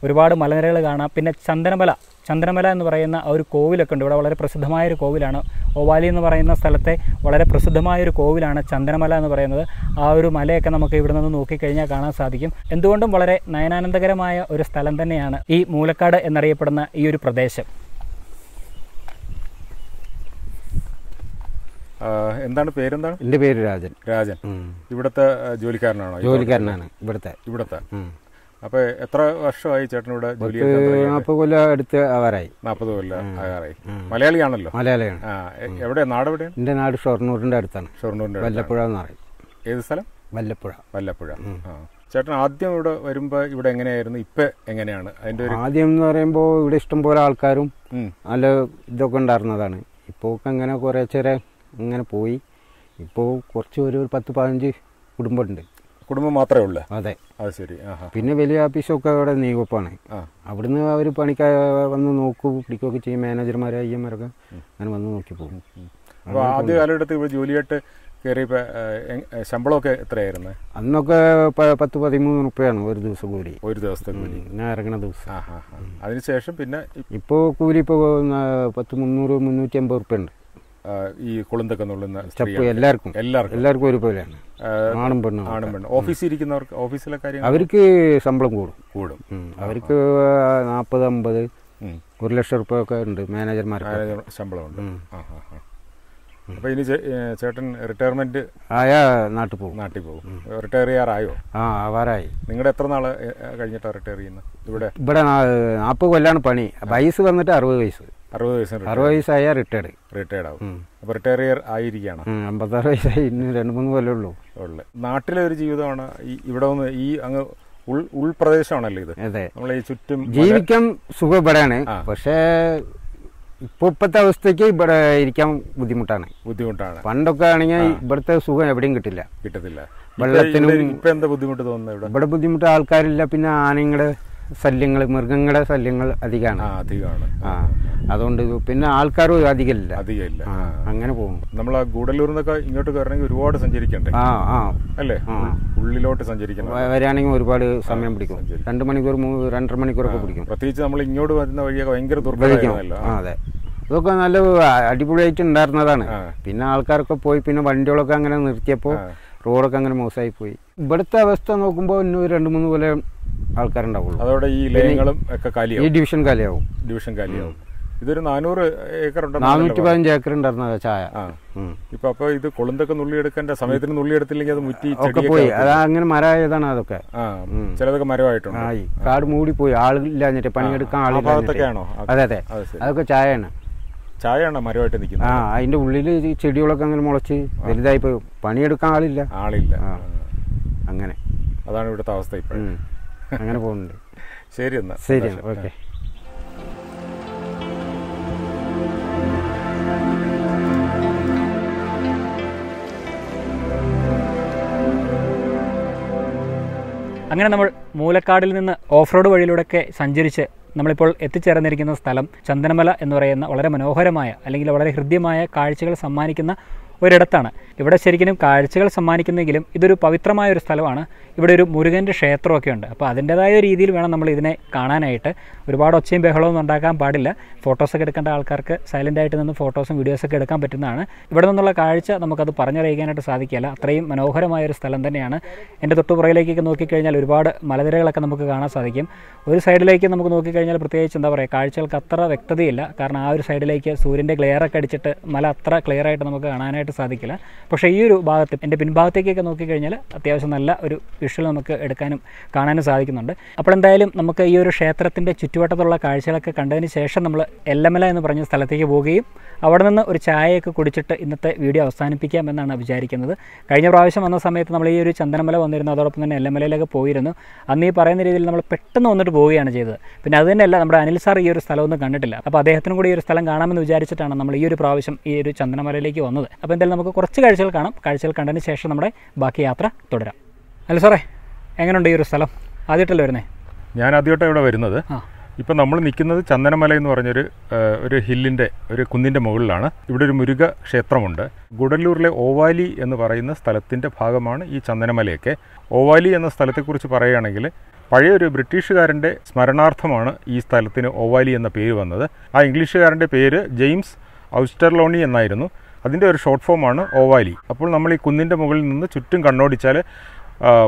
ഒരുപാട് മലനിരകൾ കാണാം പിന്നെ ചന്ദനമല ചന്ദനമല എന്ന് പറയുന്ന ഒരു കോവിലൊക്കെ ഉണ്ട് ഇവിടെ വളരെ പ്രസിദ്ധമായൊരു കോവിലാണ് ഓവാലി എന്ന് പറയുന്ന സ്ഥലത്തെ വളരെ പ്രസിദ്ധമായൊരു കോവിലാണ് ചന്ദനമല എന്ന് പറയുന്നത് ആ ഒരു മലയൊക്കെ നമുക്ക് ഇവിടെ നിന്ന് നോക്കിക്കഴിഞ്ഞാൽ കാണാൻ സാധിക്കും എന്തുകൊണ്ടും വളരെ നയനാനന്ദകരമായ ഒരു സ്ഥലം തന്നെയാണ് ഈ മൂലക്കാട് എന്നറിയപ്പെടുന്ന ഈ ഒരു പ്രദേശം എന്താണ് പേരെന്താണ് എന്റെ പേര് രാജൻ രാജൻ ഇവിടത്തെ ജോലിക്കാരനാണോ ജോലിക്കാരനാണ് ഇവിടത്തെ ഇവിടത്തെ അപ്പൊ എത്ര വർഷമായി ചേട്ടൻ ഇവിടെ ജോലി നാൽപ്പത് കൊല്ലം അടുത്ത് ആവാറായി നാപ്പത് കൊല്ലം ആകാറായി മലയാളിയാണല്ലോ മലയാളിയാണ് എവിടെ നാട് എവിടെയാണ് എന്റെ നാട് ഷൊർണൂരിന്റെ അടുത്താണ് ഷൊർണൂരിന്റെ വല്ലപ്പുഴ എന്ന് പറയും ഏത് സ്ഥലം വല്ലപ്പുഴ വല്ലപ്പുഴ ചേട്ടൻ ആദ്യം ഇവിടെ വരുമ്പോ ഇവിടെ എങ്ങനെയായിരുന്നു ഇപ്പൊ എങ്ങനെയാണ് അതിന്റെ ഒരു ആദ്യം എന്ന് പറയുമ്പോ ഇവിടെ ഇഷ്ടംപോലെ ആൾക്കാരും നല്ല ഇതൊക്കെ ഉണ്ടായിരുന്നതാണ് ഇപ്പോ അങ്ങനെ കുറെ ചെറിയ ഇങ്ങനെ പോയി ഇപ്പോൾ കുറച്ച് ഒരു പത്ത് പതിനഞ്ച് കുടുംബമുണ്ട് കുടുംബം മാത്രമേ ഉള്ളൂ അതെ അത് ശരി പിന്നെ വലിയ ഓഫീസൊക്കെ അവിടെ നീവപ്പാണ് അവിടുന്ന് അവർ പണിക്കാ വന്ന് നോക്കും പിടിക്കുകയൊക്കെ ചെയ്യും മാനേജർമാരെ അയ്യന്മാരൊക്കെ അങ്ങനെ വന്ന് നോക്കി പോകും അപ്പോൾ ആദ്യ കാലഘട്ടത്തിൽ ഇവിടെ ജോലിയായിട്ട് കയറി ശമ്പളമൊക്കെ എത്രയായിരുന്നു അന്നൊക്കെ പത്ത് പതിമൂന്ന് റുപ്യാണ് ഒരു ദിവസം കൂലി ഒരു ദിവസത്തെ കൂലി ഞാൻ ഇറങ്ങണ ദിവസം അതിനുശേഷം പിന്നെ ഇപ്പോൾ കൂലി ഇപ്പോൾ പത്ത് മുന്നൂറ് മുന്നൂറ്റി അമ്പത് റുപ്യ ഉണ്ട് ഈ കുളന്തൊക്കെ നുള്ളുന്ന എല്ലാവർക്കും എല്ലാവർക്കും എല്ലാവർക്കും ഒരുപോലെയാണ് ആണും പെണ്ണും ആണും പെണ്ണും ഓഫീസിൽ ഇരിക്കുന്നവർക്ക് ഓഫീസിലെ കാര്യം അവർക്ക് ശമ്പളം കൂടും കൂടും അവർക്ക് നാൽപ്പത് അമ്പത് ഒരു ലക്ഷം റുപ്യ ഒക്കെ ഉണ്ട് മാനേജർമാർ ശമ്പളമുണ്ട് അപ്പോൾ ഇനി ചേട്ടൻ റിട്ടയർമെന്റ് ആയ നാട്ടിൽ പോകും നാട്ടിൽ പോകും റിട്ടയർ ചെയ്യാറായോ ആ ആവാറായി നിങ്ങളുടെ എത്ര നാള് കഴിഞ്ഞിട്ടാണ് റിട്ടയർ ചെയ്യുന്നത് ഇവിടെ ഇവിടെ നാൽപ്പത് കൊല്ലാണ് പണി വയസ്സ് വന്നിട്ട് അറുപത് വയസ്സ് അറുപത് വയസ്സ് അറുപത് വയസ്സായാൽ റിട്ടയർഡ് റിട്ടയർഡ് ആവും അപ്പോൾ റിട്ടയർ ആയിരിക്കുകയാണ് അമ്പത്താറ് വയസ്സായി ഇന്ന് രണ്ട് മൂന്ന് കൊല്ലേ ഉള്ളൂ ഉള്ളു നാട്ടിലെ ഒരു ജീവിതമാണ് ഇവിടെ വന്ന് ഈ അങ്ങ് ഉൾ ഉൾപ്രദേശമാണല്ലോ ഇത് അതെ നമ്മളെ ഈ ചുറ്റും ജീവിക്കാൻ ഇവിടെയാണ് പക്ഷേ ഇപ്പൊ ഇപ്പത്തെ അവസ്ഥക്ക് ഇവിടെ ഇരിക്കാൻ ബുദ്ധിമുട്ടാണ് ബുദ്ധിമുട്ടാണ് പണ്ടൊക്കെ ആണെങ്കിൽ ഇവിടുത്തെ സുഖം എവിടെയും കിട്ടില്ല കിട്ടത്തില്ല വെള്ളത്തിനും ഇപ്പൊ എന്താ ബുദ്ധിമുട്ട് തോന്നുന്നത് ഇവിടെ ബുദ്ധിമുട്ട് ആൾക്കാരില്ല പിന്നെ ആനങ്ങള് ശല്യങ്ങൾ മൃഗങ്ങളുടെ ശല്യങ്ങൾ അധികമാണ് അധികമാണ് ആ അതുകൊണ്ട് പിന്നെ ആൾക്കാരും അധികമില്ല അധികമില്ല അങ്ങനെ പോകും നമ്മൾ ആ ഗൂഡല്ലൂരിൽ നിന്നൊക്കെ ഇങ്ങോട്ട് കയറണമെങ്കിൽ ഒരുപാട് സഞ്ചരിക്കണ്ടേ ആ ആ അല്ലേ ഉള്ളിലോട്ട് സഞ്ചരിക്കണം വരാണെങ്കിൽ ഒരുപാട് സമയം പിടിക്കും രണ്ട് മണിക്കൂർ രണ്ടര മണിക്കൂറൊക്കെ പിടിക്കും പ്രത്യേകിച്ച് നമ്മൾ ഇങ്ങോട്ട് വരുന്ന വഴിയൊക്കെ ഭയങ്കര ദുർബലിക്കും അതെ ഇതൊക്കെ നല്ല അടിപൊളിയായിട്ട് ഉണ്ടായിരുന്നതാണ് പിന്നെ ആൾക്കാരൊക്കെ പോയി പിന്നെ വണ്ടികളൊക്കെ അങ്ങനെ നിർത്തിയപ്പോൾ റോഡൊക്കെ അങ്ങനെ മോശമായി പോയി ഇവിടുത്തെ അവസ്ഥ നോക്കുമ്പോൾ ഇന്നും രണ്ട് മൂന്ന് പോലെ ആൾക്കാരുണ്ടാവുള്ളൂ ഈ ഒക്കെ ഈ ഡിവിഷൻ കാലിയാവും ഡിവിഷൻ കാലിയാവും ഇതൊരു നാനൂറ് ഏക്കർ നാനൂറ്റി പതിനഞ്ച് ഏക്കർ ഉണ്ടായിരുന്ന ചായ ഇപ്പൊ അപ്പൊ ഇത് കൊളുന്തൊക്കെ നുള്ളിയെടുക്കേണ്ട സമയത്തിന് നുള്ളിയെടുത്തില്ലെങ്കിൽ അത് മുറ്റി ഒക്കെ പോയി അത് അങ്ങനെ മരമായതാണ് അതൊക്കെ ചിലതൊക്കെ മരമായിട്ടുണ്ട് ആയി കാട് മൂടി പോയി എന്നിട്ട് പണിയെടുക്കാൻ ആളില്ലാഞ്ഞിട്ടാണോ അതെ അതെ അതൊക്കെ ചായയാണ് ചായയാണ് മരമായിട്ട് നിൽക്കുന്നത് ആ അതിന്റെ ഉള്ളില് ചെടികളൊക്കെ അങ്ങനെ മുളച്ച് വലുതായി പോയി പണിയെടുക്കാൻ ആളില്ല ആളില്ല അങ്ങനെ അതാണ് ഇവിടുത്തെ അവസ്ഥ ഇപ്പോൾ അങ്ങനെ പോകുന്നുണ്ട് [LAUGHS] ശരി എന്നാ ശരി ഓക്കെ അങ്ങനെ നമ്മൾ മൂലക്കാടിൽ നിന്ന് ഓഫ് റോഡ് വഴിയിലൂടെയൊക്കെ സഞ്ചരിച്ച് നമ്മളിപ്പോൾ എത്തിച്ചേർന്നിരിക്കുന്ന സ്ഥലം ചന്ദനമല എന്ന് പറയുന്ന വളരെ മനോഹരമായ അല്ലെങ്കിൽ വളരെ ഹൃദ്യമായ കാഴ്ചകൾ സമ്മാനിക്കുന്ന ഒരിടത്താണ് ഇവിടെ ശരിക്കും കാഴ്ചകൾ സമ്മാനിക്കുന്നെങ്കിലും ഇതൊരു പവിത്രമായ ഒരു സ്ഥലമാണ് ഇവിടെ ഒരു മുരുകൻ്റെ ക്ഷേത്രമൊക്കെ ഉണ്ട് അപ്പോൾ അതിൻ്റേതായ രീതിയിൽ വേണം നമ്മൾ ഇതിനെ കാണാനായിട്ട് ഒരുപാട് ഒച്ചയും ബഹളവും ഉണ്ടാക്കാൻ പാടില്ല ഫോട്ടോസൊക്കെ എടുക്കേണ്ട ആൾക്കാർക്ക് ആയിട്ട് നിന്ന് ഫോട്ടോസും വീഡിയോസൊക്കെ എടുക്കാൻ പറ്റുന്നതാണ് ഇവിടെ നിന്നുള്ള കാഴ്ച നമുക്കത് പറഞ്ഞറിയിക്കാനായിട്ട് സാധിക്കില്ല അത്രയും മനോഹരമായ ഒരു സ്ഥലം തന്നെയാണ് എൻ്റെ തൊട്ടുപുറകിലേക്കൊക്കെ നോക്കിക്കഴിഞ്ഞാൽ ഒരുപാട് മലനിരകളൊക്കെ നമുക്ക് കാണാൻ സാധിക്കും ഒരു സൈഡിലേക്ക് നമുക്ക് നോക്കിക്കഴിഞ്ഞാൽ പ്രത്യേകിച്ച് എന്താ പറയുക കാഴ്ചകൾക്ക് അത്ര വ്യക്തതയില്ല കാരണം ആ ഒരു സൈഡിലേക്ക് സൂര്യൻ്റെ ഗ്ലെയറൊക്കെ അടിച്ചിട്ട് മല അത്ര ക്ലിയർ ആയിട്ട് നമുക്ക് കാണാനായിട്ട് സാധിക്കില്ല പക്ഷേ ഈ ഒരു ഭാഗത്ത് എൻ്റെ പിൻഭാഗത്തേക്കൊക്കെ നോക്കിക്കഴിഞ്ഞാൽ അത്യാവശ്യം നല്ല ഒരു വിഷ്വൽ നമുക്ക് എടുക്കാനും കാണാനും സാധിക്കുന്നുണ്ട് അപ്പോൾ എന്തായാലും നമുക്ക് ഈ ഒരു ക്ഷേത്രത്തിൻ്റെ ചുറ്റുവട്ടത്തുള്ള കാഴ്ചകളൊക്കെ കണ്ടതിന് ശേഷം നമ്മൾ എല്ലമല എന്ന് പറഞ്ഞ സ്ഥലത്തേക്ക് പോവുകയും അവിടെ നിന്ന് ഒരു ചായയൊക്കെ കുടിച്ചിട്ട് ഇന്നത്തെ വീഡിയോ അവസാനിപ്പിക്കാം എന്നാണ് വിചാരിക്കുന്നത് കഴിഞ്ഞ പ്രാവശ്യം വന്ന സമയത്ത് നമ്മൾ ഈ ഒരു ചന്ദനമല വന്നിരുന്നു അതോടൊപ്പം തന്നെ എല്ലമലയിലൊക്കെ പോയിരുന്നു അന്ന് ഈ പറയുന്ന രീതിയിൽ നമ്മൾ പെട്ടെന്ന് വന്നിട്ട് പോവുകയാണ് ചെയ്തത് പിന്നെ അത് തന്നെയല്ല നമ്മുടെ അനിൽ സാർ ഈ ഒരു സ്ഥലമൊന്നും കണ്ടിട്ടില്ല അപ്പോൾ അദ്ദേഹത്തിനും കൂടി ഈ ഒരു സ്ഥലം കാണാമെന്ന് വിചാരിച്ചിട്ടാണ് നമ്മൾ ഈ ഒരു പ്രാവശ്യം ഈ ഒരു ചന്ദനമലയിലേക്ക് വന്നത് അപ്പോൾ എന്തായാലും നമുക്ക് കുറച്ച് കാഴ്ച കാഴ്ചകൾ കാണാം കാഴ്ചകൾ കണ്ടതിന് ശേഷം നമ്മുടെ ബാക്കി യാത്ര തുടരാം അല്ല സാറേ എങ്ങനെയുണ്ട് ഈ ഒരു സ്ഥലം ആദ്യമായിട്ടല്ലേ വരുന്നത് ഞാൻ ആദ്യമായിട്ടാണ് ഇവിടെ വരുന്നത് ഇപ്പം നമ്മൾ നിൽക്കുന്നത് ചന്ദനമല എന്ന് പറഞ്ഞൊരു ഒരു ഹില്ലിൻ്റെ ഒരു കുന്നിൻ്റെ മുകളിലാണ് ഇവിടെ ഒരു മുരുക ക്ഷേത്രമുണ്ട് ഗുഡല്ലൂരിലെ ഓവാലി എന്ന് പറയുന്ന സ്ഥലത്തിൻ്റെ ഭാഗമാണ് ഈ ചന്ദനമലയൊക്കെ ഓവാലി എന്ന സ്ഥലത്തെക്കുറിച്ച് പറയുകയാണെങ്കിൽ പഴയ ഒരു ബ്രിട്ടീഷുകാരൻ്റെ സ്മരണാർത്ഥമാണ് ഈ സ്ഥലത്തിന് ഓവാലി എന്ന പേര് വന്നത് ആ ഇംഗ്ലീഷുകാരൻ്റെ പേര് ജെയിംസ് ഔസ്റ്റർലോണി എന്നായിരുന്നു അതിൻ്റെ ഒരു ഷോർട്ട് ഫോമാണ് ഓവാലി അപ്പോൾ നമ്മൾ ഈ കുന്നിൻ്റെ മുകളിൽ നിന്ന് ചുറ്റും കണ്ണോടിച്ചാൽ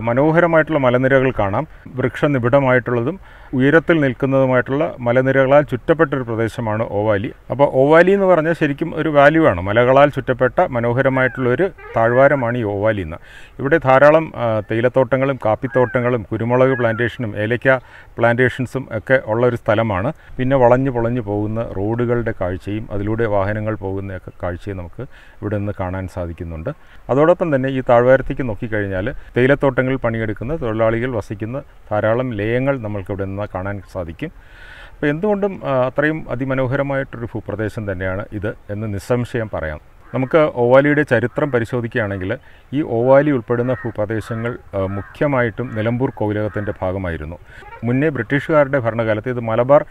മനോഹരമായിട്ടുള്ള മലനിരകൾ കാണാം വൃക്ഷനിബിഡമായിട്ടുള്ളതും ഉയരത്തിൽ നിൽക്കുന്നതുമായിട്ടുള്ള മലനിരകളാൽ ചുറ്റപ്പെട്ട ഒരു പ്രദേശമാണ് ഓവാലി അപ്പോൾ ഓവാലി എന്ന് പറഞ്ഞാൽ ശരിക്കും ഒരു വാല്യൂ ആണ് മലകളാൽ ചുറ്റപ്പെട്ട മനോഹരമായിട്ടുള്ള ഒരു താഴ്വാരമാണ് ഈ ഓവാലി എന്ന് ഇവിടെ ധാരാളം തേയിലത്തോട്ടങ്ങളും കാപ്പിത്തോട്ടങ്ങളും കുരുമുളക് പ്ലാന്റേഷനും ഏലക്ക പ്ലാന്റേഷൻസും ഒക്കെ ഉള്ള ഒരു സ്ഥലമാണ് പിന്നെ വളഞ്ഞു പൊളഞ്ഞു പോകുന്ന റോഡുകളുടെ കാഴ്ചയും അതിലൂടെ വാഹനങ്ങൾ പോകുന്നതൊക്കെ കാഴ്ചയും നമുക്ക് ഇവിടെ നിന്ന് കാണാൻ സാധിക്കുന്നുണ്ട് അതോടൊപ്പം തന്നെ ഈ താഴ്വാരത്തേക്ക് നോക്കിക്കഴിഞ്ഞാൽ തേയിലത്തോട്ടങ്ങളിൽ പണിയെടുക്കുന്ന തൊഴിലാളികൾ വസിക്കുന്ന ധാരാളം ലയങ്ങൾ നമ്മൾക്കിവിടെ നിന്ന് വന്നാൽ കാണാൻ സാധിക്കും അപ്പോൾ എന്തുകൊണ്ടും അത്രയും അതിമനോഹരമായിട്ടൊരു ഭൂപ്രദേശം തന്നെയാണ് ഇത് എന്ന് നിസ്സംശയം പറയാം നമുക്ക് ഓവാലിയുടെ ചരിത്രം പരിശോധിക്കുകയാണെങ്കിൽ ഈ ഓവാലി ഉൾപ്പെടുന്ന ഭൂപ്രദേശങ്ങൾ മുഖ്യമായിട്ടും നിലമ്പൂർ കോവിലകത്തിൻ്റെ ഭാഗമായിരുന്നു മുന്നേ ബ്രിട്ടീഷുകാരുടെ ഭരണകാലത്ത് ഇത് മലബാർ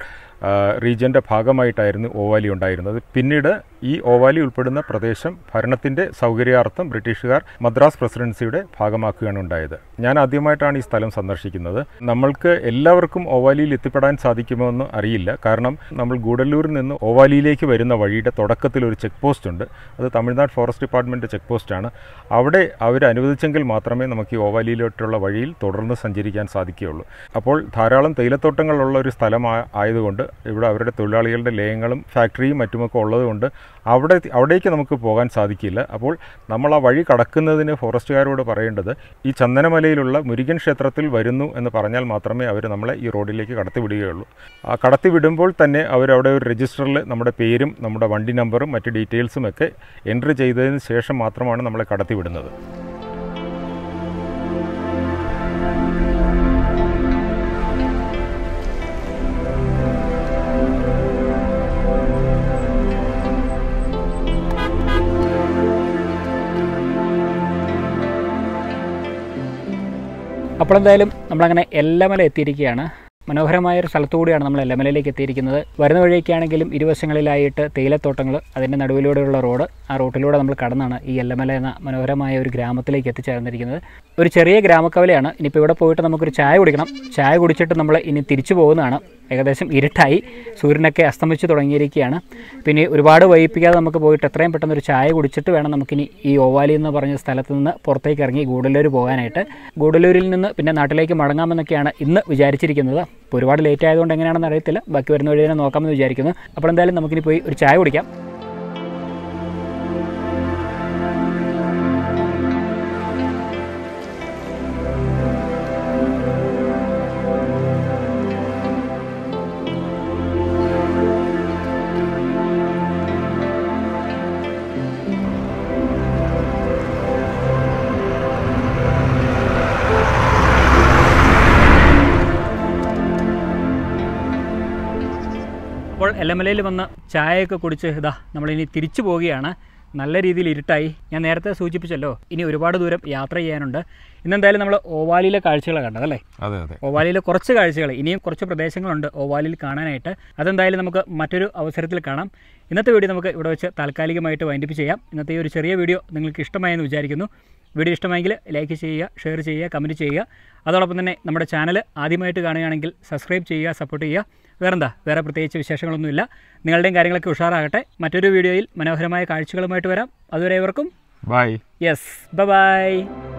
റീജിയൻ്റെ ഭാഗമായിട്ടായിരുന്നു ഓവാലി ഉണ്ടായിരുന്നത് പിന്നീട് ഈ ഓവാലി ഉൾപ്പെടുന്ന പ്രദേശം ഭരണത്തിൻ്റെ സൗകര്യാർത്ഥം ബ്രിട്ടീഷുകാർ മദ്രാസ് പ്രസിഡൻസിയുടെ ഭാഗമാക്കുകയാണ് ഉണ്ടായത് ഞാൻ ആദ്യമായിട്ടാണ് ഈ സ്ഥലം സന്ദർശിക്കുന്നത് നമ്മൾക്ക് എല്ലാവർക്കും ഓവാലിയിൽ എത്തിപ്പെടാൻ സാധിക്കുമോ എന്ന് അറിയില്ല കാരണം നമ്മൾ ഗൂഡല്ലൂരിൽ നിന്ന് ഓവാലിയിലേക്ക് വരുന്ന വഴിയുടെ തുടക്കത്തിൽ ഒരു ചെക്ക് പോസ്റ്റ് ഉണ്ട് അത് തമിഴ്നാട് ഫോറസ്റ്റ് ഡിപ്പാർട്ട്മെൻറ്റ് ചെക്ക് പോസ്റ്റാണ് അവിടെ അവർ അനുവദിച്ചെങ്കിൽ മാത്രമേ നമുക്ക് ഈ ഓവാലിയിലോട്ടുള്ള വഴിയിൽ തുടർന്ന് സഞ്ചരിക്കാൻ സാധിക്കുകയുള്ളൂ അപ്പോൾ ധാരാളം തേയിലത്തോട്ടങ്ങളുള്ള ഒരു സ്ഥലം ആയതുകൊണ്ട് ഇവിടെ അവരുടെ തൊഴിലാളികളുടെ ലയങ്ങളും ഫാക്ടറിയും മറ്റുമൊക്കെ ഉള്ളതുകൊണ്ട് അവിടെ അവിടേക്ക് നമുക്ക് പോകാൻ സാധിക്കില്ല അപ്പോൾ നമ്മൾ ആ വഴി കടക്കുന്നതിന് ഫോറസ്റ്റുകാരോട് പറയേണ്ടത് ഈ ചന്ദനമലയിലുള്ള മുരുകൻ ക്ഷേത്രത്തിൽ വരുന്നു എന്ന് പറഞ്ഞാൽ മാത്രമേ അവർ നമ്മളെ ഈ റോഡിലേക്ക് കടത്തിവിടുകയുള്ളൂ ആ കടത്തിവിടുമ്പോൾ തന്നെ അവരവിടെ ഒരു രജിസ്റ്ററിൽ നമ്മുടെ പേരും നമ്മുടെ വണ്ടി നമ്പറും മറ്റ് ഡീറ്റെയിൽസും ഒക്കെ എൻട്രി ചെയ്തതിന് ശേഷം മാത്രമാണ് നമ്മളെ കടത്തിവിടുന്നത് നമ്മളെന്തായാലും നമ്മളങ്ങനെ എല്ലമല എത്തിയിരിക്കുകയാണ് മനോഹരമായ ഒരു സ്ഥലത്തു കൂടിയാണ് നമ്മൾ എല്ലമലയിലേക്ക് എത്തിയിരിക്കുന്നത് വരുന്ന വഴിയൊക്കെയാണെങ്കിലും ഇരുവശങ്ങളിലായിട്ട് തേയിലത്തോട്ടങ്ങൾ അതിൻ്റെ നടുവിലൂടെയുള്ള റോഡ് ആ റോട്ടിലൂടെ നമ്മൾ കടന്നാണ് ഈ എല്ലമല എന്ന മനോഹരമായ ഒരു ഗ്രാമത്തിലേക്ക് എത്തിച്ചേർന്നിരിക്കുന്നത് ഒരു ചെറിയ ഗ്രാമക്കവലയാണ് ഇനിയിപ്പോൾ ഇവിടെ പോയിട്ട് നമുക്കൊരു ചായ കുടിക്കണം ചായ കുടിച്ചിട്ട് നമ്മൾ ഇനി തിരിച്ചു പോകുന്നതാണ് ഏകദേശം ഇരുട്ടായി സൂര്യനൊക്കെ അസ്തമിച്ച് തുടങ്ങിയിരിക്കുകയാണ് പിന്നെ ഒരുപാട് വൈപ്പിക്കാതെ നമുക്ക് പോയിട്ട് എത്രയും പെട്ടെന്ന് ഒരു ചായ കുടിച്ചിട്ട് വേണം നമുക്കിനി ഈ ഓവാലി എന്ന് പറഞ്ഞ സ്ഥലത്ത് നിന്ന് പുറത്തേക്ക് ഇറങ്ങി ഗൂഡല്ലൂർ പോകാനായിട്ട് ഗൂഡല്ലൂരിൽ നിന്ന് പിന്നെ നാട്ടിലേക്ക് മടങ്ങാമെന്നൊക്കെയാണ് ഇന്ന് വിചാരിച്ചിരിക്കുന്നത് അപ്പോൾ ഒരുപാട് ലേറ്റ് ആയതുകൊണ്ട് എങ്ങനെയാണെന്ന് അറിയത്തില്ല ബാക്കി വരുന്ന വഴി തന്നെ നോക്കാമെന്ന് വിചാരിക്കുന്നു അപ്പോൾ എന്തായാലും നമുക്കിനി പോയി ഒരു ചായ കുടിക്കാം മലമലയിൽ വന്ന് ചായയൊക്കെ കുടിച്ച് ഇതാ നമ്മളിനി തിരിച്ചു പോവുകയാണ് നല്ല രീതിയിൽ ഇരുട്ടായി ഞാൻ നേരത്തെ സൂചിപ്പിച്ചല്ലോ ഇനി ഒരുപാട് ദൂരം യാത്ര ചെയ്യാനുണ്ട് ഇന്നെന്തായാലും നമ്മൾ ഓവാലിയിലെ കാഴ്ചകളെ കണ്ടത് അല്ലേ അതെ അതെ ഓവാലിയിലെ കുറച്ച് കാഴ്ചകൾ ഇനിയും കുറച്ച് പ്രദേശങ്ങളുണ്ട് ഓവാലിയിൽ കാണാനായിട്ട് അതെന്തായാലും നമുക്ക് മറ്റൊരു അവസരത്തിൽ കാണാം ഇന്നത്തെ വീഡിയോ നമുക്ക് ഇവിടെ വെച്ച് താൽക്കാലികമായിട്ട് വൈൻഡിപ്പ് ചെയ്യാം ഇന്നത്തെ ഈ ഒരു ചെറിയ വീഡിയോ നിങ്ങൾക്ക് ഇഷ്ടമായെന്ന് വിചാരിക്കുന്നു വീഡിയോ ഇഷ്ടമായെങ്കിൽ ലൈക്ക് ചെയ്യുക ഷെയർ ചെയ്യുക കമൻറ്റ് ചെയ്യുക അതോടൊപ്പം തന്നെ നമ്മുടെ ചാനൽ ആദ്യമായിട്ട് കാണുകയാണെങ്കിൽ സബ്സ്ക്രൈബ് ചെയ്യുക സപ്പോർട്ട് ചെയ്യുക വേറെന്താ വേറെ പ്രത്യേകിച്ച് വിശേഷങ്ങളൊന്നുമില്ല നിങ്ങളുടെയും കാര്യങ്ങളൊക്കെ ഉഷാറാകട്ടെ മറ്റൊരു വീഡിയോയിൽ മനോഹരമായ കാഴ്ചകളുമായിട്ട് വരാം അതുവരെ ഇവർക്കും ബൈ യെസ് ബൈ